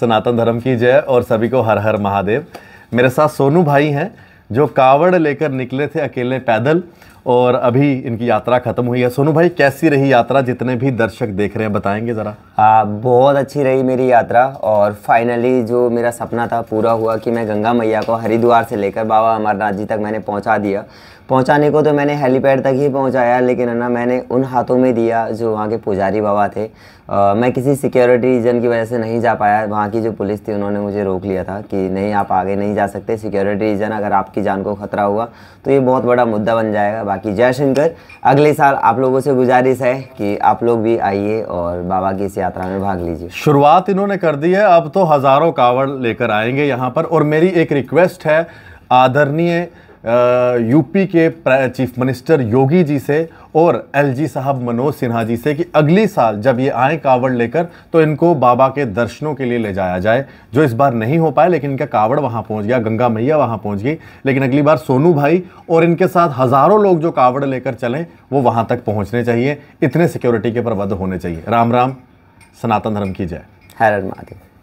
सनातन धर्म की जय और सभी को हर हर महादेव मेरे साथ सोनू भाई हैं जो कावड़ लेकर निकले थे अकेले पैदल और अभी इनकी यात्रा ख़त्म हुई है सोनू भाई कैसी रही यात्रा जितने भी दर्शक देख रहे हैं बताएंगे ज़रा हाँ बहुत अच्छी रही मेरी यात्रा और फाइनली जो मेरा सपना था पूरा हुआ कि मैं गंगा मैया को हरिद्वार से लेकर बाबा अमरनाथ जी तक मैंने पहुँचा दिया पहुंचाने को तो मैंने हेलीपैड तक ही पहुंचाया लेकिन है ना मैंने उन हाथों में दिया जो वहाँ के पुजारी बाबा थे आ, मैं किसी सिक्योरिटी रीजन की वजह से नहीं जा पाया वहाँ की जो पुलिस थी उन्होंने मुझे रोक लिया था कि नहीं आप आगे नहीं जा सकते सिक्योरिटी रीजन अगर आपकी जान को खतरा हुआ तो ये बहुत बड़ा मुद्दा बन जाएगा बाकी जय शंकर अगले साल आप लोगों से गुजारिश है कि आप लोग भी आइए और बाबा की इस यात्रा में भाग लीजिए शुरुआत इन्होंने कर दी है अब तो हज़ारों कावड़ लेकर आएंगे यहाँ पर और मेरी एक रिक्वेस्ट है आदरणीय यूपी के चीफ मिनिस्टर योगी जी से और एलजी साहब मनोज सिन्हा जी से कि अगले साल जब ये आए कावड़ लेकर तो इनको बाबा के दर्शनों के लिए ले जाया जाए जो इस बार नहीं हो पाए लेकिन इनका कावड़ वहाँ पहुँच गया गंगा मैया वहाँ पहुँच गई लेकिन अगली बार सोनू भाई और इनके साथ हज़ारों लोग जो कावड़ लेकर चलें वो वहाँ तक पहुँचने चाहिए इतने सिक्योरिटी के प्रबंध होने चाहिए राम राम सनातन धर्म की जय है महादेव